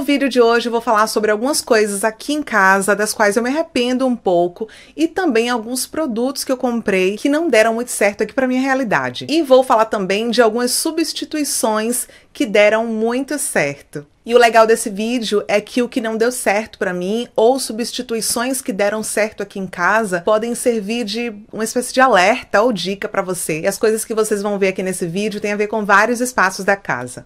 No vídeo de hoje eu vou falar sobre algumas coisas aqui em casa das quais eu me arrependo um pouco e também alguns produtos que eu comprei que não deram muito certo aqui para minha realidade. E vou falar também de algumas substituições que deram muito certo. E o legal desse vídeo é que o que não deu certo para mim ou substituições que deram certo aqui em casa podem servir de uma espécie de alerta ou dica para você. E as coisas que vocês vão ver aqui nesse vídeo têm a ver com vários espaços da casa.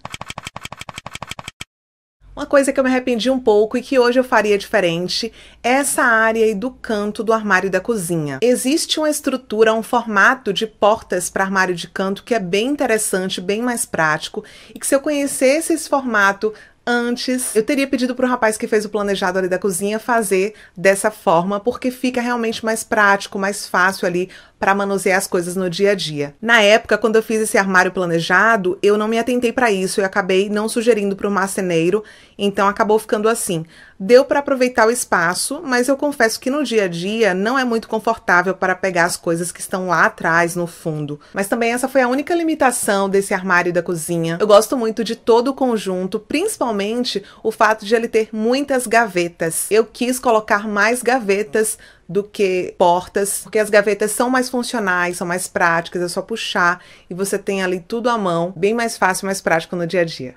Uma coisa que eu me arrependi um pouco e que hoje eu faria diferente é essa área aí do canto do armário da cozinha. Existe uma estrutura, um formato de portas para armário de canto que é bem interessante, bem mais prático e que se eu conhecesse esse formato antes. Eu teria pedido pro rapaz que fez o planejado ali da cozinha fazer dessa forma, porque fica realmente mais prático, mais fácil ali para manusear as coisas no dia a dia. Na época, quando eu fiz esse armário planejado, eu não me atentei para isso, eu acabei não sugerindo pro marceneiro, então acabou ficando assim. Deu para aproveitar o espaço, mas eu confesso que no dia a dia não é muito confortável para pegar as coisas que estão lá atrás, no fundo. Mas também essa foi a única limitação desse armário da cozinha. Eu gosto muito de todo o conjunto, principalmente o fato de ele ter muitas gavetas. Eu quis colocar mais gavetas do que portas, porque as gavetas são mais funcionais, são mais práticas, é só puxar e você tem ali tudo à mão, bem mais fácil, mais prático no dia a dia.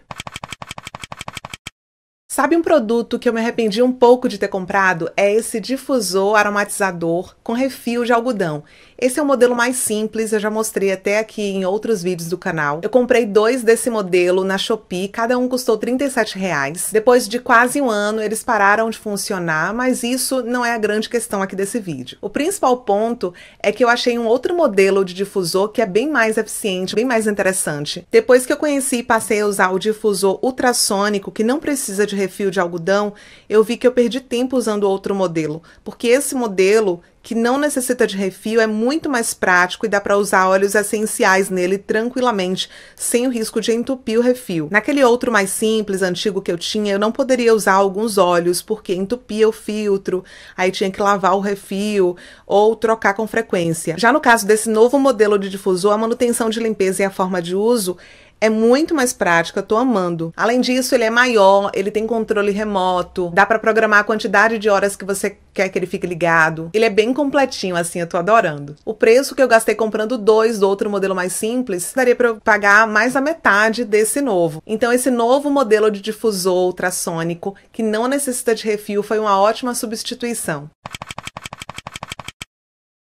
Sabe um produto que eu me arrependi um pouco de ter comprado? É esse difusor aromatizador com refil de algodão. Esse é o modelo mais simples, eu já mostrei até aqui em outros vídeos do canal. Eu comprei dois desse modelo na Shopee, cada um custou 37 reais. Depois de quase um ano, eles pararam de funcionar, mas isso não é a grande questão aqui desse vídeo. O principal ponto é que eu achei um outro modelo de difusor que é bem mais eficiente, bem mais interessante. Depois que eu conheci e passei a usar o difusor ultrassônico, que não precisa de refil de algodão, eu vi que eu perdi tempo usando outro modelo, porque esse modelo que não necessita de refil, é muito mais prático e dá para usar óleos essenciais nele tranquilamente, sem o risco de entupir o refil. Naquele outro mais simples, antigo que eu tinha, eu não poderia usar alguns óleos porque entupia o filtro, aí tinha que lavar o refil ou trocar com frequência. Já no caso desse novo modelo de difusor, a manutenção de limpeza e a forma de uso é muito mais prática, tô amando. Além disso, ele é maior, ele tem controle remoto, dá para programar a quantidade de horas que você quer que ele fique ligado. Ele é bem completinho, assim, eu tô adorando. O preço que eu gastei comprando dois do outro modelo mais simples, daria para eu pagar mais da metade desse novo. Então esse novo modelo de difusor ultrassônico, que não necessita de refil, foi uma ótima substituição.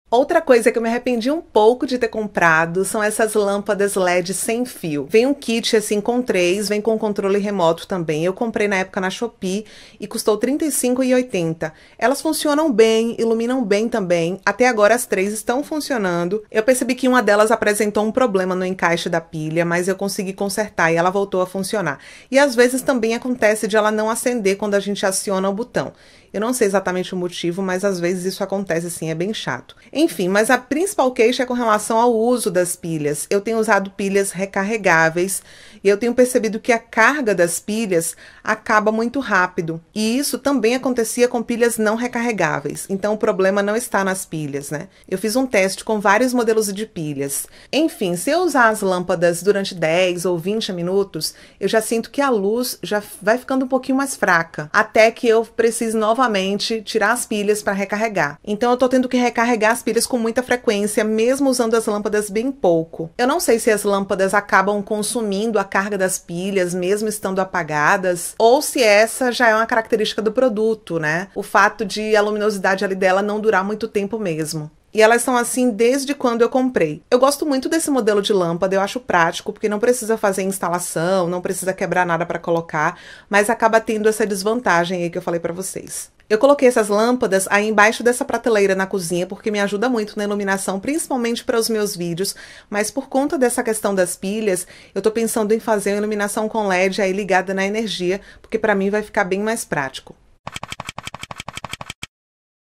Outra coisa que eu me arrependi um pouco de ter comprado são essas lâmpadas LED sem fio. Vem um kit assim com três, vem com controle remoto também. Eu comprei na época na Shopee e custou R$ 35,80. Elas funcionam bem, iluminam bem também. Até agora as três estão funcionando. Eu percebi que uma delas apresentou um problema no encaixe da pilha, mas eu consegui consertar e ela voltou a funcionar. E às vezes também acontece de ela não acender quando a gente aciona o botão. Eu não sei exatamente o motivo, mas às vezes isso acontece assim, é bem chato. Enfim, mas a principal queixa é com relação ao uso das pilhas. Eu tenho usado pilhas recarregáveis e eu tenho percebido que a carga das pilhas acaba muito rápido. E isso também acontecia com pilhas não recarregáveis. Então o problema não está nas pilhas, né? Eu fiz um teste com vários modelos de pilhas. Enfim, se eu usar as lâmpadas durante 10 ou 20 minutos, eu já sinto que a luz já vai ficando um pouquinho mais fraca, até que eu precise novamente novamente tirar as pilhas para recarregar. Então eu tô tendo que recarregar as pilhas com muita frequência, mesmo usando as lâmpadas bem pouco. Eu não sei se as lâmpadas acabam consumindo a carga das pilhas, mesmo estando apagadas, ou se essa já é uma característica do produto, né? O fato de a luminosidade ali dela não durar muito tempo mesmo. E elas são assim desde quando eu comprei. Eu gosto muito desse modelo de lâmpada, eu acho prático, porque não precisa fazer instalação, não precisa quebrar nada para colocar, mas acaba tendo essa desvantagem aí que eu falei para vocês. Eu coloquei essas lâmpadas aí embaixo dessa prateleira na cozinha, porque me ajuda muito na iluminação, principalmente para os meus vídeos. Mas por conta dessa questão das pilhas, eu estou pensando em fazer uma iluminação com LED aí ligada na energia, porque para mim vai ficar bem mais prático.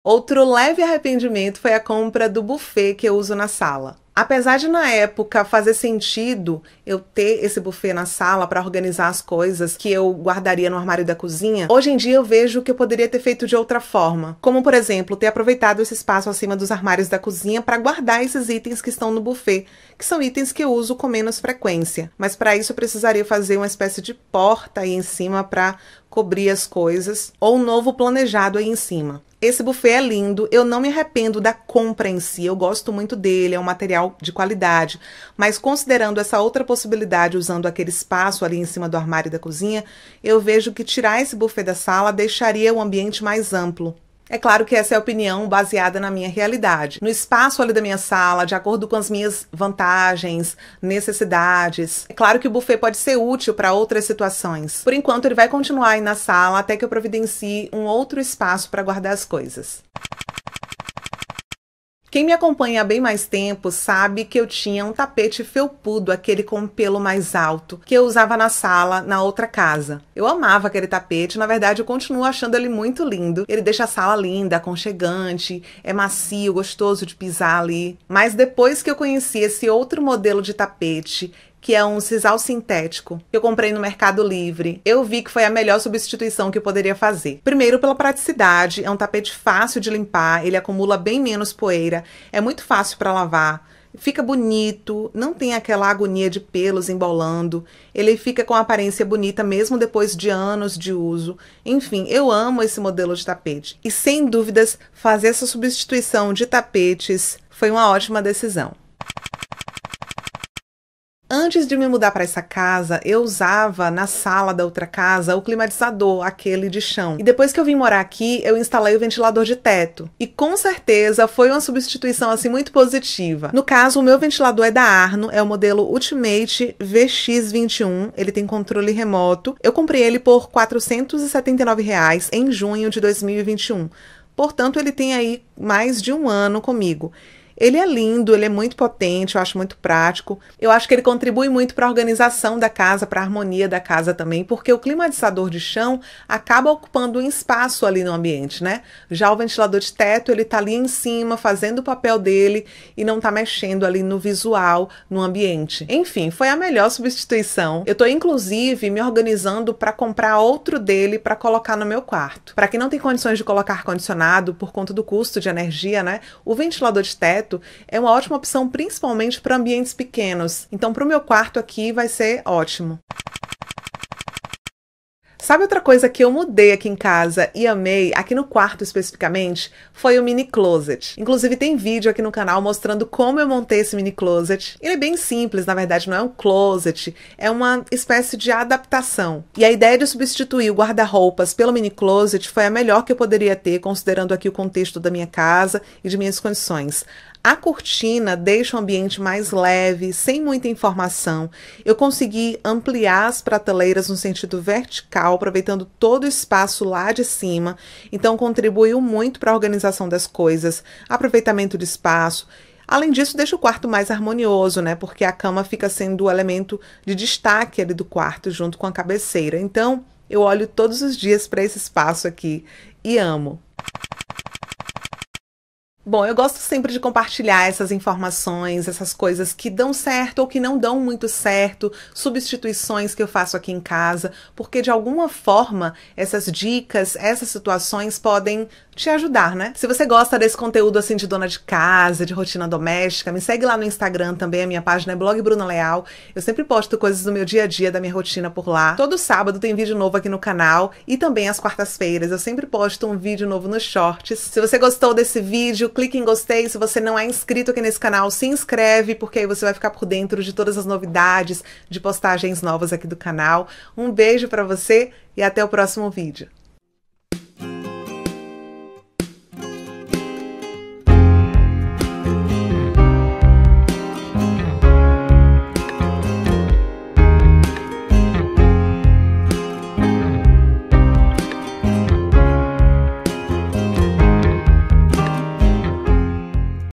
Outro leve arrependimento foi a compra do buffet que eu uso na sala. Apesar de, na época, fazer sentido eu ter esse buffet na sala para organizar as coisas que eu guardaria no armário da cozinha, hoje em dia eu vejo que eu poderia ter feito de outra forma. Como, por exemplo, ter aproveitado esse espaço acima dos armários da cozinha para guardar esses itens que estão no buffet, que são itens que eu uso com menos frequência. Mas para isso eu precisaria fazer uma espécie de porta aí em cima para cobrir as coisas, ou um novo planejado aí em cima. Esse buffet é lindo, eu não me arrependo da compra em si, eu gosto muito dele, é um material de qualidade, mas considerando essa outra possibilidade, usando aquele espaço ali em cima do armário da cozinha, eu vejo que tirar esse buffet da sala deixaria o ambiente mais amplo. É claro que essa é a opinião baseada na minha realidade. No espaço ali da minha sala, de acordo com as minhas vantagens, necessidades. É claro que o buffet pode ser útil para outras situações. Por enquanto, ele vai continuar aí na sala até que eu providencie um outro espaço para guardar as coisas. Quem me acompanha há bem mais tempo sabe que eu tinha um tapete felpudo, aquele com pelo mais alto, que eu usava na sala, na outra casa. Eu amava aquele tapete, na verdade eu continuo achando ele muito lindo. Ele deixa a sala linda, aconchegante, é macio, gostoso de pisar ali. Mas depois que eu conheci esse outro modelo de tapete, que é um sisal sintético, que eu comprei no Mercado Livre. Eu vi que foi a melhor substituição que eu poderia fazer. Primeiro, pela praticidade, é um tapete fácil de limpar, ele acumula bem menos poeira, é muito fácil para lavar fica bonito, não tem aquela agonia de pelos embolando, ele fica com aparência bonita mesmo depois de anos de uso. Enfim, eu amo esse modelo de tapete e sem dúvidas fazer essa substituição de tapetes foi uma ótima decisão. Antes de me mudar para essa casa, eu usava na sala da outra casa o climatizador, aquele de chão. E depois que eu vim morar aqui, eu instalei o ventilador de teto. E com certeza foi uma substituição assim muito positiva. No caso, o meu ventilador é da Arno, é o modelo Ultimate VX21, ele tem controle remoto. Eu comprei ele por R$ 479 reais em junho de 2021. Portanto, ele tem aí mais de um ano comigo. Ele é lindo, ele é muito potente, eu acho muito prático. Eu acho que ele contribui muito para a organização da casa, para a harmonia da casa também, porque o climatizador de chão acaba ocupando um espaço ali no ambiente, né? Já o ventilador de teto, ele tá ali em cima, fazendo o papel dele e não tá mexendo ali no visual, no ambiente. Enfim, foi a melhor substituição. Eu tô inclusive me organizando para comprar outro dele para colocar no meu quarto. Para quem não tem condições de colocar ar condicionado por conta do custo de energia, né? O ventilador de teto é uma ótima opção principalmente para ambientes pequenos. Então, para o meu quarto aqui vai ser ótimo. Sabe outra coisa que eu mudei aqui em casa e amei, aqui no quarto especificamente, foi o mini closet. Inclusive tem vídeo aqui no canal mostrando como eu montei esse mini closet. Ele é bem simples, na verdade não é um closet, é uma espécie de adaptação. E a ideia de substituir o guarda-roupas pelo mini closet foi a melhor que eu poderia ter, considerando aqui o contexto da minha casa e de minhas condições. A cortina deixa o ambiente mais leve, sem muita informação. Eu consegui ampliar as prateleiras no sentido vertical local, aproveitando todo o espaço lá de cima. Então contribuiu muito para a organização das coisas, aproveitamento de espaço. Além disso, deixa o quarto mais harmonioso, né? Porque a cama fica sendo o elemento de destaque ali do quarto junto com a cabeceira. Então, eu olho todos os dias para esse espaço aqui e amo. Bom, eu gosto sempre de compartilhar essas informações, essas coisas que dão certo ou que não dão muito certo, substituições que eu faço aqui em casa, porque de alguma forma essas dicas, essas situações podem te ajudar, né? Se você gosta desse conteúdo assim de dona de casa, de rotina doméstica, me segue lá no Instagram também, a minha página é blog Bruna Leal. Eu sempre posto coisas do meu dia a dia, da minha rotina por lá. Todo sábado tem vídeo novo aqui no canal e também às quartas-feiras eu sempre posto um vídeo novo nos shorts. Se você gostou desse vídeo, clique em gostei. Se você não é inscrito aqui nesse canal, se inscreve, porque aí você vai ficar por dentro de todas as novidades, de postagens novas aqui do canal. Um beijo para você e até o próximo vídeo.